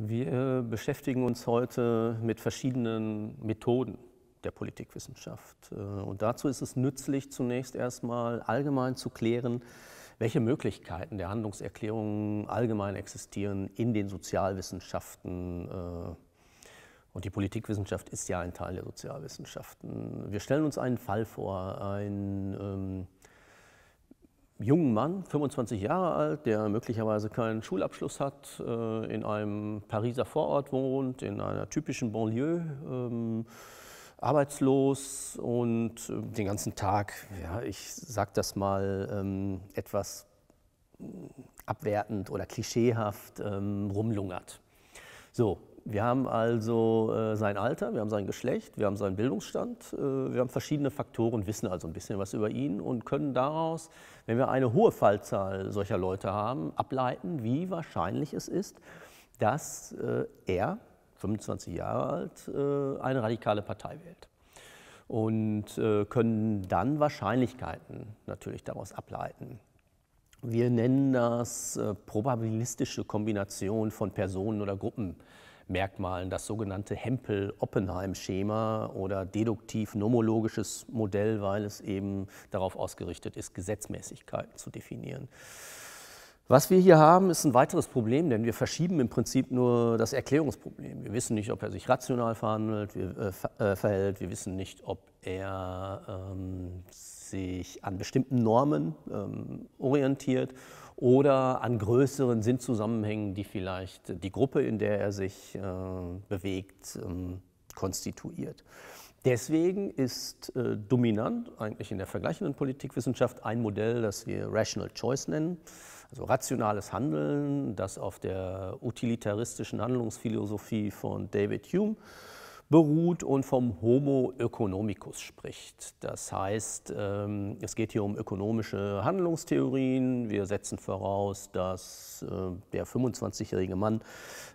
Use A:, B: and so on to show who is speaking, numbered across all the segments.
A: Wir beschäftigen uns heute mit verschiedenen Methoden der Politikwissenschaft. Äh, und dazu ist es nützlich, zunächst erstmal allgemein zu klären, welche Möglichkeiten der Handlungserklärung allgemein existieren in den Sozialwissenschaften. Äh, und die Politikwissenschaft ist ja ein Teil der Sozialwissenschaften. Wir stellen uns einen Fall vor, ein ähm, jungen Mann, 25 Jahre alt, der möglicherweise keinen Schulabschluss hat, äh, in einem Pariser Vorort wohnt, in einer typischen Banlieue, ähm, arbeitslos und ähm, den ganzen Tag, ja, ich sag das mal ähm, etwas abwertend oder klischeehaft rumlungert. So, wir haben also äh, sein Alter, wir haben sein Geschlecht, wir haben seinen Bildungsstand, äh, wir haben verschiedene Faktoren, wissen also ein bisschen was über ihn und können daraus, wenn wir eine hohe Fallzahl solcher Leute haben, ableiten, wie wahrscheinlich es ist, dass äh, er, 25 Jahre alt, äh, eine radikale Partei wählt. Und äh, können dann Wahrscheinlichkeiten natürlich daraus ableiten. Wir nennen das äh, probabilistische Kombination von Personen oder Gruppen. Merkmalen, das sogenannte Hempel-Oppenheim-Schema oder deduktiv-nomologisches Modell, weil es eben darauf ausgerichtet ist, Gesetzmäßigkeiten zu definieren. Was wir hier haben, ist ein weiteres Problem, denn wir verschieben im Prinzip nur das Erklärungsproblem. Wir wissen nicht, ob er sich rational verhandelt, wir, äh, äh verhält, wir wissen nicht, ob er ähm, sich an bestimmten Normen ähm, orientiert oder an größeren Sinnzusammenhängen, die vielleicht die Gruppe, in der er sich äh, bewegt, ähm, konstituiert. Deswegen ist äh, dominant eigentlich in der vergleichenden Politikwissenschaft ein Modell, das wir Rational Choice nennen, also rationales Handeln, das auf der utilitaristischen Handlungsphilosophie von David Hume äh, beruht und vom Homo economicus spricht. Das heißt, ähm, es geht hier um ökonomische Handlungstheorien. Wir setzen voraus, dass äh, der 25-jährige Mann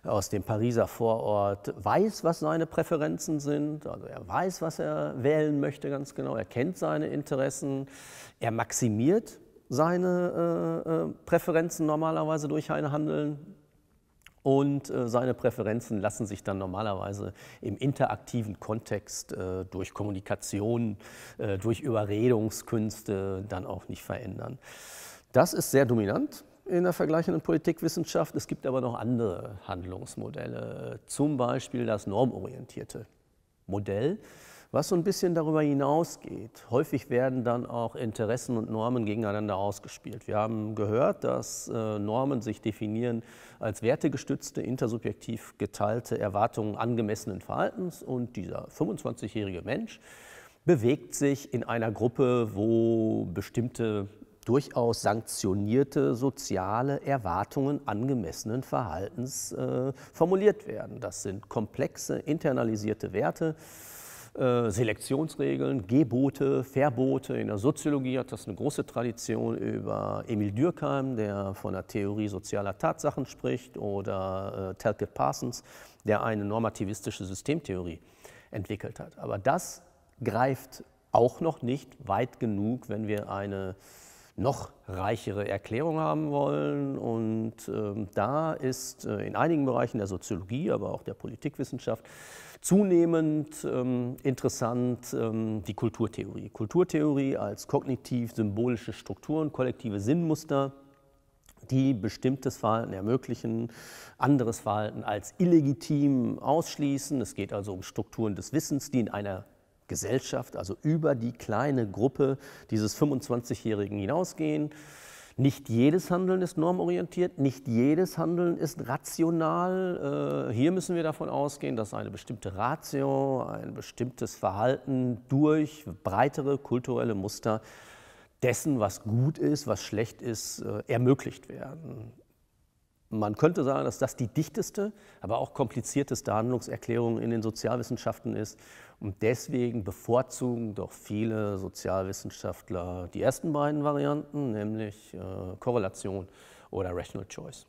A: aus dem Pariser Vorort weiß, was seine Präferenzen sind. Also er weiß, was er wählen möchte ganz genau. Er kennt seine Interessen. Er maximiert seine äh, äh, Präferenzen normalerweise durch ein Handeln und äh, seine Präferenzen lassen sich dann normalerweise im interaktiven Kontext äh, durch Kommunikation, äh, durch Überredungskünste dann auch nicht verändern. Das ist sehr dominant in der vergleichenden Politikwissenschaft. Es gibt aber noch andere Handlungsmodelle, zum Beispiel das normorientierte Modell was so ein bisschen darüber hinausgeht. Häufig werden dann auch Interessen und Normen gegeneinander ausgespielt. Wir haben gehört, dass äh, Normen sich definieren als wertegestützte, intersubjektiv geteilte Erwartungen angemessenen Verhaltens und dieser 25-jährige Mensch bewegt sich in einer Gruppe, wo bestimmte durchaus sanktionierte soziale Erwartungen angemessenen Verhaltens äh, formuliert werden. Das sind komplexe internalisierte Werte, äh, Selektionsregeln, Gebote, Verbote. In der Soziologie hat das eine große Tradition über Emil Dürkheim, der von der Theorie sozialer Tatsachen spricht, oder äh, Talcott Parsons, der eine normativistische Systemtheorie entwickelt hat. Aber das greift auch noch nicht weit genug, wenn wir eine noch reichere Erklärung haben wollen. Und ähm, da ist äh, in einigen Bereichen der Soziologie, aber auch der Politikwissenschaft zunehmend ähm, interessant ähm, die Kulturtheorie. Kulturtheorie als kognitiv-symbolische Strukturen, kollektive Sinnmuster die bestimmtes Verhalten ermöglichen, anderes Verhalten als illegitim ausschließen. Es geht also um Strukturen des Wissens, die in einer Gesellschaft, also über die kleine Gruppe dieses 25-Jährigen hinausgehen. Nicht jedes Handeln ist normorientiert, nicht jedes Handeln ist rational. Äh, hier müssen wir davon ausgehen, dass eine bestimmte Ratio, ein bestimmtes Verhalten durch breitere kulturelle Muster dessen, was gut ist, was schlecht ist, äh, ermöglicht werden. Man könnte sagen, dass das die dichteste, aber auch komplizierteste Handlungserklärung in den Sozialwissenschaften ist. Und deswegen bevorzugen doch viele Sozialwissenschaftler die ersten beiden Varianten, nämlich äh, Korrelation oder Rational Choice.